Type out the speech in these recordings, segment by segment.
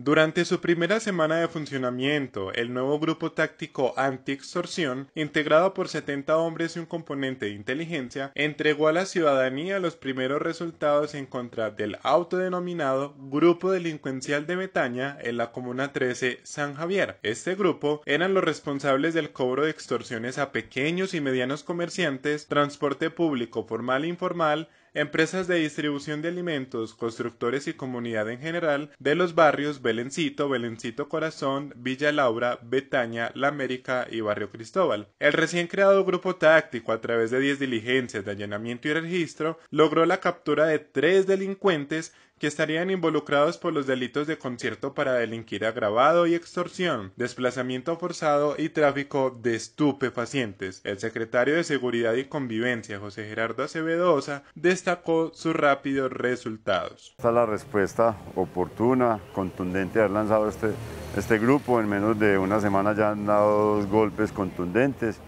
Durante su primera semana de funcionamiento, el nuevo grupo táctico anti-extorsión, integrado por 70 hombres y un componente de inteligencia, entregó a la ciudadanía los primeros resultados en contra del autodenominado Grupo Delincuencial de Betaña en la Comuna 13 San Javier. Este grupo eran los responsables del cobro de extorsiones a pequeños y medianos comerciantes, transporte público formal e informal, empresas de distribución de alimentos, constructores y comunidad en general de los barrios Belencito, Belencito Corazón, Villa Laura, Betaña, La América y Barrio Cristóbal. El recién creado grupo táctico, a través de 10 diligencias de allanamiento y registro, logró la captura de tres delincuentes que estarían involucrados por los delitos de concierto para delinquir agravado y extorsión, desplazamiento forzado y tráfico de estupefacientes. El secretario de Seguridad y Convivencia, José Gerardo Acevedoza, destacó sus rápidos resultados. Esta es la respuesta oportuna, contundente, haber lanzado este, este grupo. En menos de una semana ya han dado dos golpes contundentes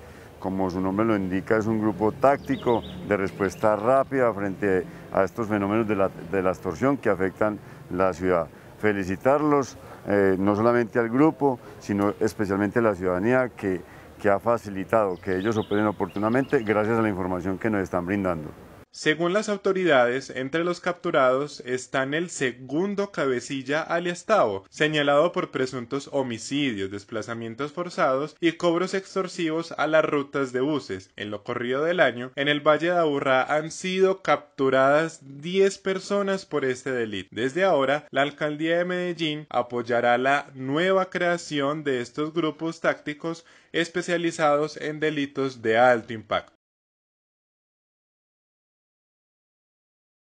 como su nombre lo indica, es un grupo táctico de respuesta rápida frente a estos fenómenos de la, extorsión que afectan la ciudad. Felicitarlos eh, no solamente al grupo, sino especialmente a la ciudadanía que ha facilitado que ellos operen oportunamente gracias a la información que nos están brindando. Según las autoridades, entre los capturados está el segundo cabecilla alias Tavo, señalado por presuntos homicidios, desplazamientos forzados y cobros extorsivos a las rutas de buses. En lo corrido del año, en el Valle de Aburrá han sido capturadas 10 personas por este delito. Desde ahora, la alcaldía de Medellín apoyará la nueva creación de estos grupos tácticos especializados en delitos de alto impacto.